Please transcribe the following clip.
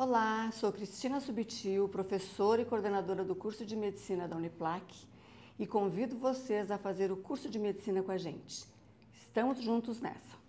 Olá, sou Cristina Subtil, professora e coordenadora do curso de medicina da Uniplac e convido vocês a fazer o curso de medicina com a gente. Estamos juntos nessa!